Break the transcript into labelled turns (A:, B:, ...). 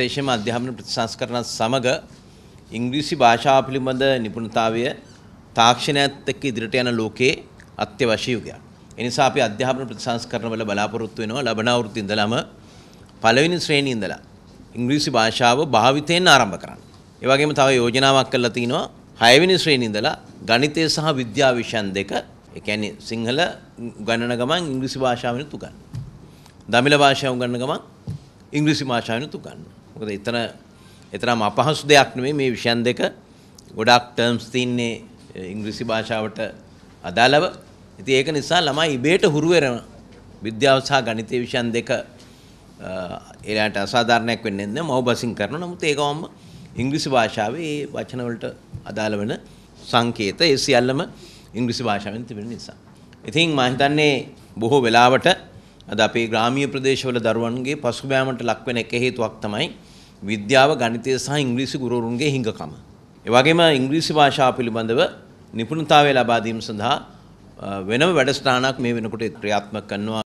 A: දේශම අධ්‍යාපන ප්‍රතිසංස්කරණත් සමග ඉංග්‍රීසි භාෂාව පිළිබඳ නිපුණතාවය තාක්ෂණයත් එක්ක ඉදිරියට යන ලෝකයේ අත්‍යවශ්‍ය යුගයක්. ඒ නිසා අපි අධ්‍යාපන ප්‍රතිසංස්කරණ වල බලාපොරොත්තු වෙනවා ලබන අවුරුද්ද ඉඳලම පළවෙනි ශ්‍රේණිය ඉඳලා ඉංග්‍රීසි භාෂාව භාවිතයෙන් ආරම්භ කරන්න. ඒ වගේම තව යෝජනාවක් කරලා තිනවා 6 වෙනි ශ්‍රේණිය ඉඳලා ගණිතය සහ විද්‍යා විෂයන් දෙක ඒ කියන්නේ සිංහල උගන්නන ගමන් ඉංග්‍රීසි භාෂාවෙන් උගන්වන්න. දමිළ භාෂාව උගන්නන ගමන් ඉංග්‍රීසි භාෂාවෙන් උගන්වන්න. මොකද එතන එතරම් අපහසු දෙයක් නෙමෙයි මේ විෂයන් දෙක ගොඩක් ටර්ම්ස් තින්නේ ඉංග්‍රීසි භාෂාවට අදාළව. ඉතින් ඒක නිසා ළමයි ඉබේට හුරු වෙන විද්‍යාව සහ ගණිතය විෂයන් දෙක එලාට අසාධාරණයක් වෙන්නේ නැහැ. මව බසින් කරනවා. නමුත් ඒකවම ඉංග්‍රීසි භාෂාවේ මේ වචන වලට අදාළ වෙන සංකේත ඒ සියල්ලම ඉංග්‍රීසි භාෂාවෙන් තිබෙන නිසා. ඉතින් මම හිතන්නේ බොහෝ වෙලාවට අද අපේ ග්‍රාමීය ප්‍රදේශවල දරුවන්ගේ පසුබෑමට ලක්වෙන එක හේතුවක් තමයි විද්‍යාව ගණිතය සහ ඉංග්‍රීසි ගුරුවරුන්ගේ හිඟකම. ඒ වගේම ඉංග්‍රීසි භාෂාව පිළිබඳව නිපුණතාවය ලබා දීම සඳහා වෙනම වැඩසටහනක් මේ වෙනකොට ක්‍රියාත්මක කරනවා